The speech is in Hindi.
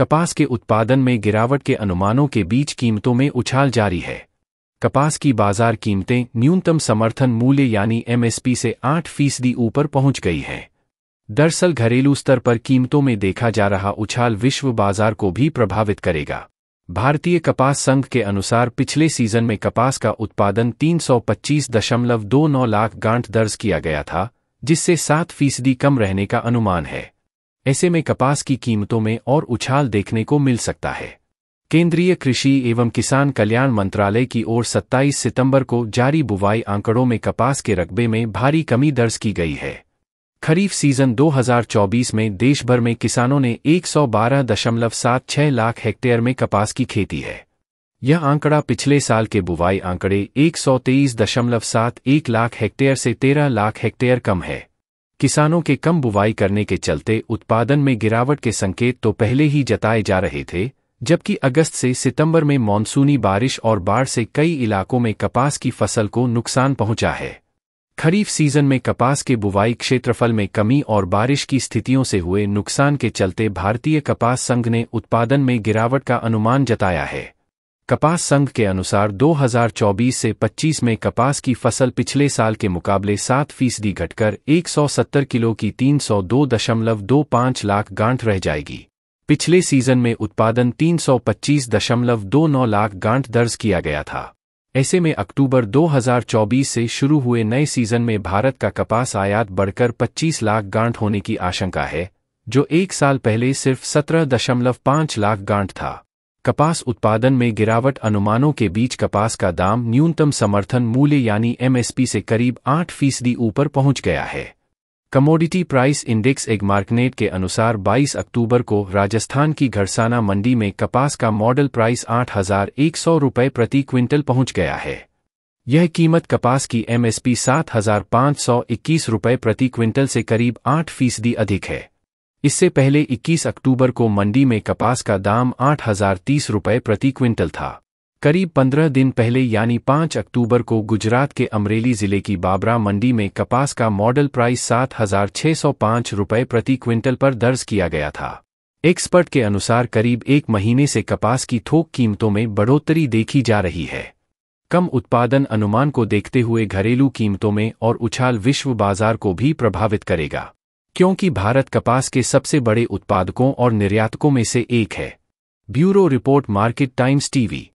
कपास के उत्पादन में गिरावट के अनुमानों के बीच कीमतों में उछाल जारी है कपास की बाजार कीमतें न्यूनतम समर्थन मूल्य यानी एमएसपी से 8 फीसदी ऊपर पहुंच गई हैं दरअसल घरेलू स्तर पर कीमतों में देखा जा रहा उछाल विश्व बाजार को भी प्रभावित करेगा भारतीय कपास संघ के अनुसार पिछले सीजन में कपास का उत्पादन 325.29 लाख गांठ दर्ज किया गया था जिससे 7 फीसदी कम रहने का अनुमान है ऐसे में कपास की कीमतों में और उछाल देखने को मिल सकता है केंद्रीय कृषि एवं किसान कल्याण मंत्रालय की ओर 27 सितंबर को जारी बुवाई आंकड़ों में कपास के रकबे में भारी कमी दर्ज की गई है खरीफ सीजन 2024 में देशभर में किसानों ने 112.76 लाख हेक्टेयर में कपास की खेती है यह आंकड़ा पिछले साल के बुवाई आंकड़े 123.71 लाख हेक्टेयर से 13 लाख हेक्टेयर कम है किसानों के कम बुवाई करने के चलते उत्पादन में गिरावट के संकेत तो पहले ही जताए जा रहे थे जबकि अगस्त से सितंबर में मानसूनी बारिश और बाढ़ से कई इलाकों में कपास की फसल को नुकसान पहुंचा है खरीफ सीजन में कपास के बुवाई क्षेत्रफल में कमी और बारिश की स्थितियों से हुए नुकसान के चलते भारतीय कपास संघ ने उत्पादन में गिरावट का अनुमान जताया है कपास संघ के अनुसार 2024 से 25 में कपास की फसल पिछले साल के मुकाबले सात फीसदी घटकर 170 किलो की 302.25 लाख गांठ रह जाएगी पिछले सीजन में उत्पादन 325.29 लाख गांठ दर्ज किया गया था ऐसे में अक्टूबर 2024 से शुरू हुए नए सीजन में भारत का कपास आयात बढ़कर 25 लाख गांठ होने की आशंका है जो एक साल पहले सिर्फ 17.5 लाख गांठ था कपास उत्पादन में गिरावट अनुमानों के बीच कपास का दाम न्यूनतम समर्थन मूल्य यानी एमएसपी से करीब आठ फीसदी ऊपर पहुंच गया है commodity price index Agmarknet के अनुसार 22 अक्टूबर को राजस्थान की घरसाना मंडी में कपास का मॉडल प्राइस आठ हजार एक सौ रुपये प्रति क्विंटल पहुंच गया है यह कीमत कपास की एमएसपी सात हजार पाँच सौ इक्कीस रुपये प्रति क्विंटल से करीब आठ फीसदी अधिक है इससे पहले 21 अक्टूबर को मंडी में कपास का दाम आठ हजार तीस रुपये प्रति क्विंटल था करीब 15 दिन पहले यानी 5 अक्टूबर को गुजरात के अमरेली जिले की बाबरा मंडी में कपास का मॉडल प्राइस सात हजार छः सौ पाँच रुपये प्रति क्विंटल पर दर्ज किया गया था एक्सपर्ट के अनुसार करीब एक महीने से कपास की थोक कीमतों में बढ़ोतरी देखी जा रही है कम उत्पादन अनुमान को देखते हुए घरेलू कीमतों में और उछाल विश्व बाजार को भी प्रभावित करेगा क्योंकि भारत कपास के सबसे बड़े उत्पादकों और निर्यातकों में से एक है bureau report Market Times TV